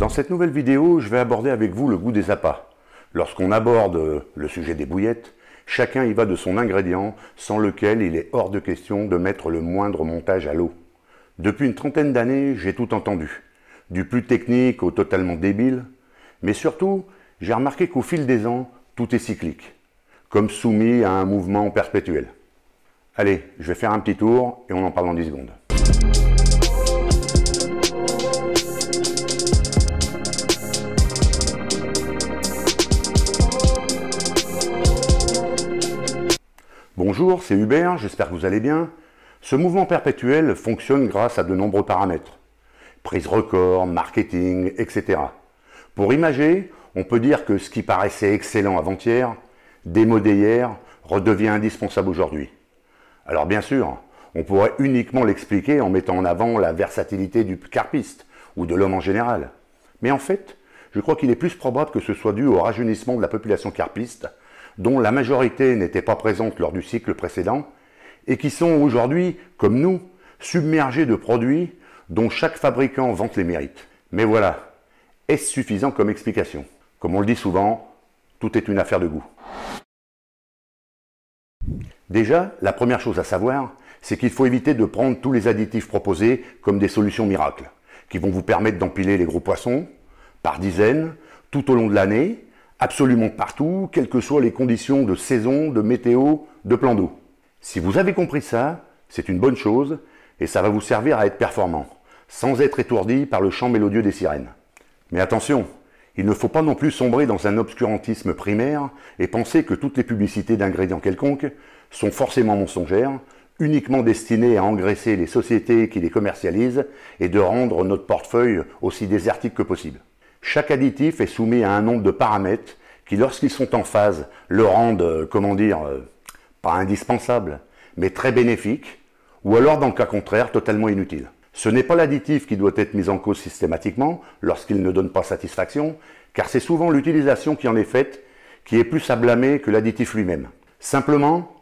Dans cette nouvelle vidéo, je vais aborder avec vous le goût des appâts. Lorsqu'on aborde euh, le sujet des bouillettes, chacun y va de son ingrédient, sans lequel il est hors de question de mettre le moindre montage à l'eau. Depuis une trentaine d'années, j'ai tout entendu, du plus technique au totalement débile, mais surtout, j'ai remarqué qu'au fil des ans, tout est cyclique, comme soumis à un mouvement perpétuel. Allez, je vais faire un petit tour et on en parle en 10 secondes. Bonjour, c'est Hubert, j'espère que vous allez bien. Ce mouvement perpétuel fonctionne grâce à de nombreux paramètres. Prise record, marketing, etc. Pour imager, on peut dire que ce qui paraissait excellent avant-hier, démodé hier, redevient indispensable aujourd'hui. Alors bien sûr, on pourrait uniquement l'expliquer en mettant en avant la versatilité du carpiste ou de l'homme en général. Mais en fait, je crois qu'il est plus probable que ce soit dû au rajeunissement de la population carpiste dont la majorité n'était pas présente lors du cycle précédent, et qui sont aujourd'hui, comme nous, submergés de produits dont chaque fabricant vante les mérites. Mais voilà, est-ce suffisant comme explication Comme on le dit souvent, tout est une affaire de goût. Déjà, la première chose à savoir, c'est qu'il faut éviter de prendre tous les additifs proposés comme des solutions miracles, qui vont vous permettre d'empiler les gros poissons par dizaines tout au long de l'année absolument partout, quelles que soient les conditions de saison, de météo, de plan d'eau. Si vous avez compris ça, c'est une bonne chose et ça va vous servir à être performant, sans être étourdi par le chant mélodieux des sirènes. Mais attention, il ne faut pas non plus sombrer dans un obscurantisme primaire et penser que toutes les publicités d'ingrédients quelconques sont forcément mensongères, uniquement destinées à engraisser les sociétés qui les commercialisent et de rendre notre portefeuille aussi désertique que possible. Chaque additif est soumis à un nombre de paramètres qui, lorsqu'ils sont en phase, le rendent, euh, comment dire, euh, pas indispensable, mais très bénéfique, ou alors dans le cas contraire, totalement inutile. Ce n'est pas l'additif qui doit être mis en cause systématiquement lorsqu'il ne donne pas satisfaction, car c'est souvent l'utilisation qui en est faite qui est plus à blâmer que l'additif lui-même. Simplement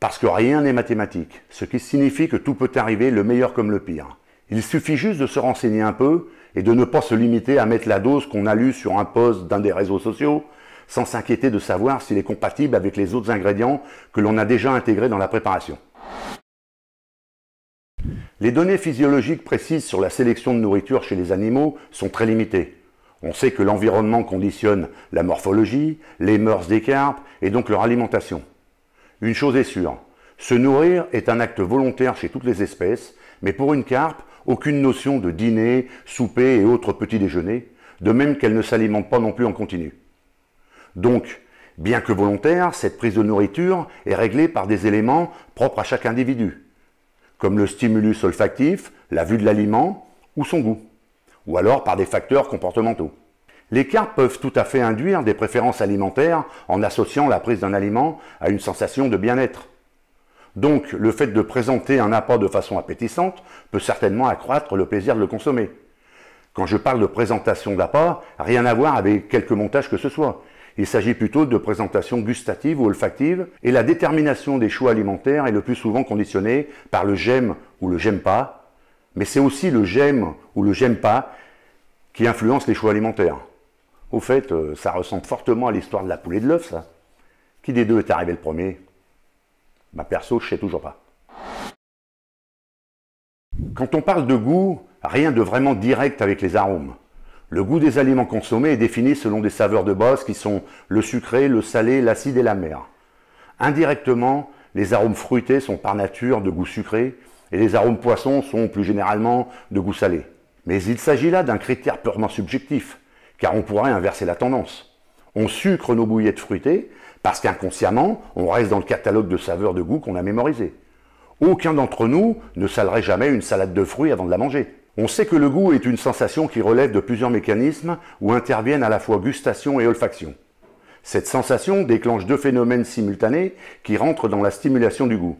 parce que rien n'est mathématique, ce qui signifie que tout peut arriver, le meilleur comme le pire. Il suffit juste de se renseigner un peu et de ne pas se limiter à mettre la dose qu'on a lue sur un post d'un des réseaux sociaux, sans s'inquiéter de savoir s'il est compatible avec les autres ingrédients que l'on a déjà intégrés dans la préparation. Les données physiologiques précises sur la sélection de nourriture chez les animaux sont très limitées. On sait que l'environnement conditionne la morphologie, les mœurs des carpes et donc leur alimentation. Une chose est sûre, se nourrir est un acte volontaire chez toutes les espèces, mais pour une carpe, aucune notion de dîner, souper et autres petits déjeuners, de même qu'elle ne s'alimente pas non plus en continu. Donc, bien que volontaire, cette prise de nourriture est réglée par des éléments propres à chaque individu, comme le stimulus olfactif, la vue de l'aliment ou son goût, ou alors par des facteurs comportementaux. Les cartes peuvent tout à fait induire des préférences alimentaires en associant la prise d'un aliment à une sensation de bien-être, donc le fait de présenter un apport de façon appétissante peut certainement accroître le plaisir de le consommer. Quand je parle de présentation d'apport, rien à voir avec quelque montage que ce soit. Il s'agit plutôt de présentation gustative ou olfactive, et la détermination des choix alimentaires est le plus souvent conditionnée par le j'aime ou le j'aime pas, mais c'est aussi le j'aime ou le j'aime pas qui influence les choix alimentaires. Au fait, euh, ça ressemble fortement à l'histoire de la poule et de l'œuf, ça. Qui des deux est arrivé le premier Ma perso, je sais toujours pas. Quand on parle de goût, rien de vraiment direct avec les arômes. Le goût des aliments consommés est défini selon des saveurs de base qui sont le sucré, le salé, l'acide et la mer. Indirectement, les arômes fruités sont par nature de goût sucré et les arômes poissons sont plus généralement de goût salé. Mais il s'agit là d'un critère purement subjectif, car on pourrait inverser la tendance. On sucre nos bouillettes fruitées parce qu'inconsciemment, on reste dans le catalogue de saveurs de goût qu'on a mémorisé. Aucun d'entre nous ne salerait jamais une salade de fruits avant de la manger. On sait que le goût est une sensation qui relève de plusieurs mécanismes où interviennent à la fois gustation et olfaction. Cette sensation déclenche deux phénomènes simultanés qui rentrent dans la stimulation du goût,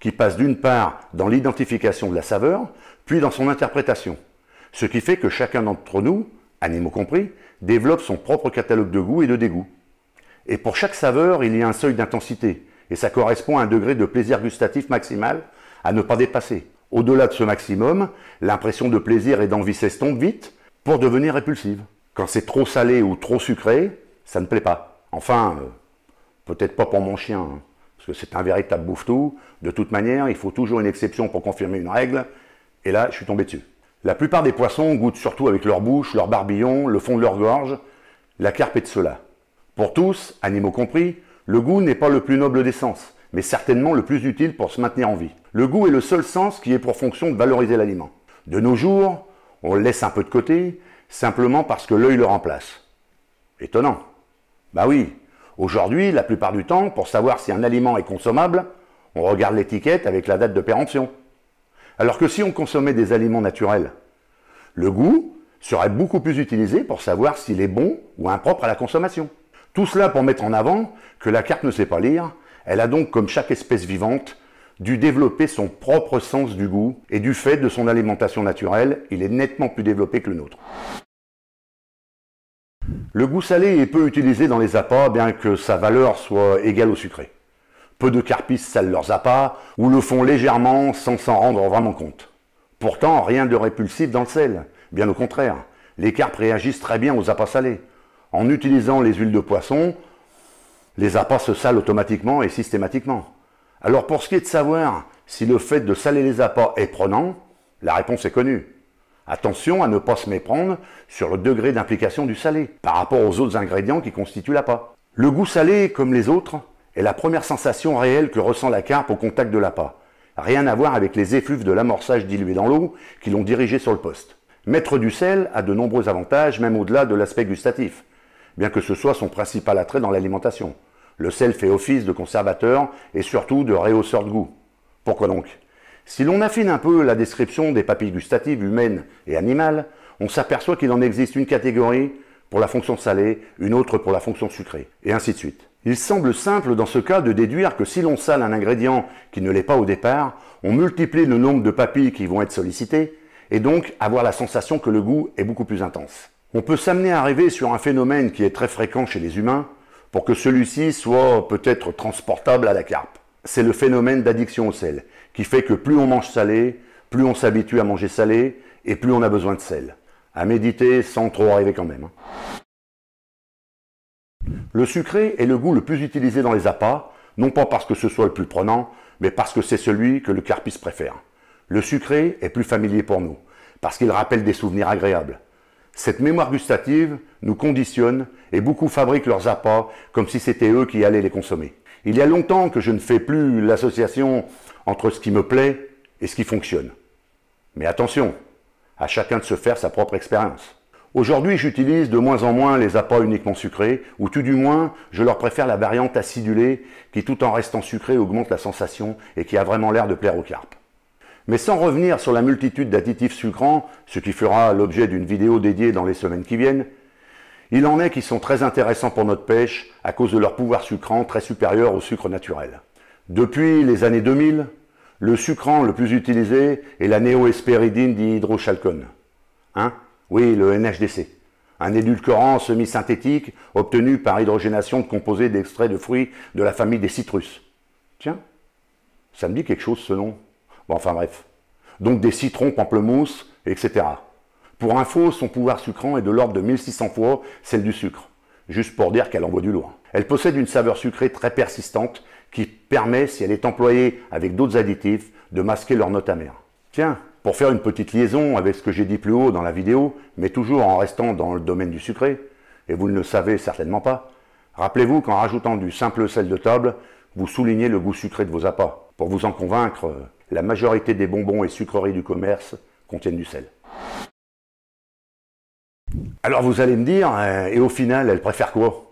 qui passent d'une part dans l'identification de la saveur, puis dans son interprétation. Ce qui fait que chacun d'entre nous, animaux compris, développe son propre catalogue de goût et de dégoût. Et pour chaque saveur, il y a un seuil d'intensité. Et ça correspond à un degré de plaisir gustatif maximal à ne pas dépasser. Au-delà de ce maximum, l'impression de plaisir et d'envie s'estompe vite pour devenir répulsive. Quand c'est trop salé ou trop sucré, ça ne plaît pas. Enfin, euh, peut-être pas pour mon chien, hein, parce que c'est un véritable bouffetou, De toute manière, il faut toujours une exception pour confirmer une règle, et là, je suis tombé dessus. La plupart des poissons goûtent surtout avec leur bouche, leur barbillon, le fond de leur gorge. La carpe est de cela. Pour tous, animaux compris, le goût n'est pas le plus noble des sens, mais certainement le plus utile pour se maintenir en vie. Le goût est le seul sens qui ait pour fonction de valoriser l'aliment. De nos jours, on le laisse un peu de côté, simplement parce que l'œil le remplace. Étonnant. Bah oui, aujourd'hui, la plupart du temps, pour savoir si un aliment est consommable, on regarde l'étiquette avec la date de péremption. Alors que si on consommait des aliments naturels, le goût serait beaucoup plus utilisé pour savoir s'il est bon ou impropre à la consommation. Tout cela pour mettre en avant que la carte ne sait pas lire, elle a donc, comme chaque espèce vivante, dû développer son propre sens du goût, et du fait de son alimentation naturelle, il est nettement plus développé que le nôtre. Le goût salé est peu utilisé dans les appâts, bien que sa valeur soit égale au sucré. Peu de carpistes salent leurs appâts, ou le font légèrement sans s'en rendre vraiment compte. Pourtant, rien de répulsif dans le sel, bien au contraire. Les carpes réagissent très bien aux appâts salés, en utilisant les huiles de poisson, les appâts se salent automatiquement et systématiquement. Alors pour ce qui est de savoir si le fait de saler les appâts est prenant, la réponse est connue. Attention à ne pas se méprendre sur le degré d'implication du salé par rapport aux autres ingrédients qui constituent l'appât. Le goût salé, comme les autres, est la première sensation réelle que ressent la carpe au contact de l'appât. Rien à voir avec les effluves de l'amorçage dilué dans l'eau qui l'ont dirigé sur le poste. Mettre du sel a de nombreux avantages, même au-delà de l'aspect gustatif bien que ce soit son principal attrait dans l'alimentation. Le sel fait office de conservateur et surtout de réhausseur de goût. Pourquoi donc Si l'on affine un peu la description des papilles gustatives humaines et animales, on s'aperçoit qu'il en existe une catégorie pour la fonction salée, une autre pour la fonction sucrée, et ainsi de suite. Il semble simple dans ce cas de déduire que si l'on sale un ingrédient qui ne l'est pas au départ, on multiplie le nombre de papilles qui vont être sollicitées, et donc avoir la sensation que le goût est beaucoup plus intense. On peut s'amener à rêver sur un phénomène qui est très fréquent chez les humains pour que celui-ci soit peut-être transportable à la carpe. C'est le phénomène d'addiction au sel, qui fait que plus on mange salé, plus on s'habitue à manger salé, et plus on a besoin de sel. À méditer sans trop arriver quand même. Hein. Le sucré est le goût le plus utilisé dans les appâts, non pas parce que ce soit le plus prenant, mais parce que c'est celui que le carpiste préfère. Le sucré est plus familier pour nous, parce qu'il rappelle des souvenirs agréables. Cette mémoire gustative nous conditionne et beaucoup fabriquent leurs appâts comme si c'était eux qui allaient les consommer. Il y a longtemps que je ne fais plus l'association entre ce qui me plaît et ce qui fonctionne. Mais attention, à chacun de se faire sa propre expérience. Aujourd'hui, j'utilise de moins en moins les appâts uniquement sucrés, ou tout du moins, je leur préfère la variante acidulée qui, tout en restant sucrée, augmente la sensation et qui a vraiment l'air de plaire aux carpes. Mais sans revenir sur la multitude d'additifs sucrants, ce qui fera l'objet d'une vidéo dédiée dans les semaines qui viennent, il en est qui sont très intéressants pour notre pêche à cause de leur pouvoir sucrant très supérieur au sucre naturel. Depuis les années 2000, le sucrant le plus utilisé est la néoespéridine dihydrochalcone. Hein Oui, le NHDC. Un édulcorant semi-synthétique obtenu par hydrogénation de composés d'extraits de fruits de la famille des citrus. Tiens, ça me dit quelque chose ce nom. Bon, enfin bref. Donc des citrons, pamplemousses, etc. Pour info, son pouvoir sucrant est de l'ordre de 1600 fois celle du sucre. Juste pour dire qu'elle envoie du loin. Elle possède une saveur sucrée très persistante qui permet, si elle est employée avec d'autres additifs, de masquer leur note amère. Tiens, pour faire une petite liaison avec ce que j'ai dit plus haut dans la vidéo, mais toujours en restant dans le domaine du sucré, et vous ne le savez certainement pas, rappelez-vous qu'en rajoutant du simple sel de table, vous soulignez le goût sucré de vos appâts. Pour vous en convaincre, la majorité des bonbons et sucreries du commerce contiennent du sel. Alors vous allez me dire, hein, et au final, elle préfère quoi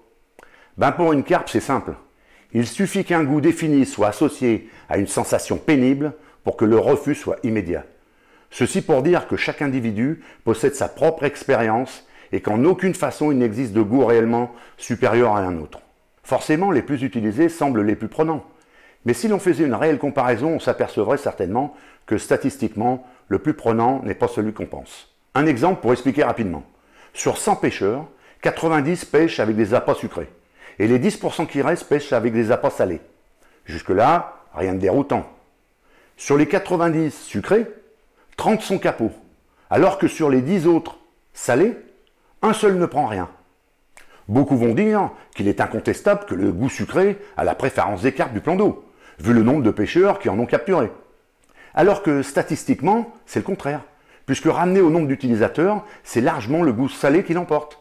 Ben pour une carpe, c'est simple. Il suffit qu'un goût défini soit associé à une sensation pénible pour que le refus soit immédiat. Ceci pour dire que chaque individu possède sa propre expérience et qu'en aucune façon il n'existe de goût réellement supérieur à un autre. Forcément, les plus utilisés semblent les plus prenants. Mais si l'on faisait une réelle comparaison, on s'apercevrait certainement que statistiquement, le plus prenant n'est pas celui qu'on pense. Un exemple pour expliquer rapidement. Sur 100 pêcheurs, 90 pêchent avec des appâts sucrés. Et les 10% qui restent pêchent avec des appâts salés. Jusque-là, rien de déroutant. Sur les 90 sucrés, 30 sont capots. Alors que sur les 10 autres salés, un seul ne prend rien. Beaucoup vont dire qu'il est incontestable que le goût sucré a la préférence des carpes du plan d'eau vu le nombre de pêcheurs qui en ont capturé. Alors que statistiquement, c'est le contraire, puisque ramené au nombre d'utilisateurs, c'est largement le goût salé qui l'emporte.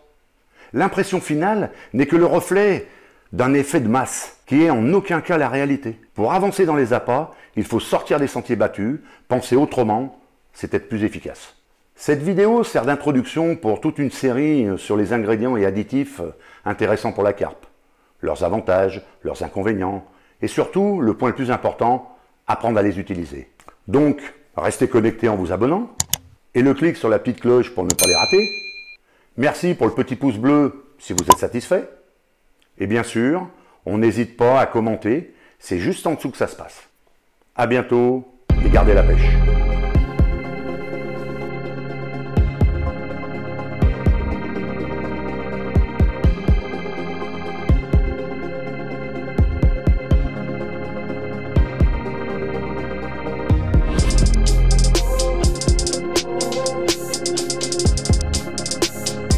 L'impression finale n'est que le reflet d'un effet de masse, qui est en aucun cas la réalité. Pour avancer dans les appâts, il faut sortir des sentiers battus, penser autrement, c'est être plus efficace. Cette vidéo sert d'introduction pour toute une série euh, sur les ingrédients et additifs euh, intéressants pour la carpe. Leurs avantages, leurs inconvénients, et surtout, le point le plus important, apprendre à les utiliser. Donc, restez connectés en vous abonnant et le clic sur la petite cloche pour ne pas les rater. Merci pour le petit pouce bleu si vous êtes satisfait. Et bien sûr, on n'hésite pas à commenter, c'est juste en dessous que ça se passe. À bientôt et gardez la pêche.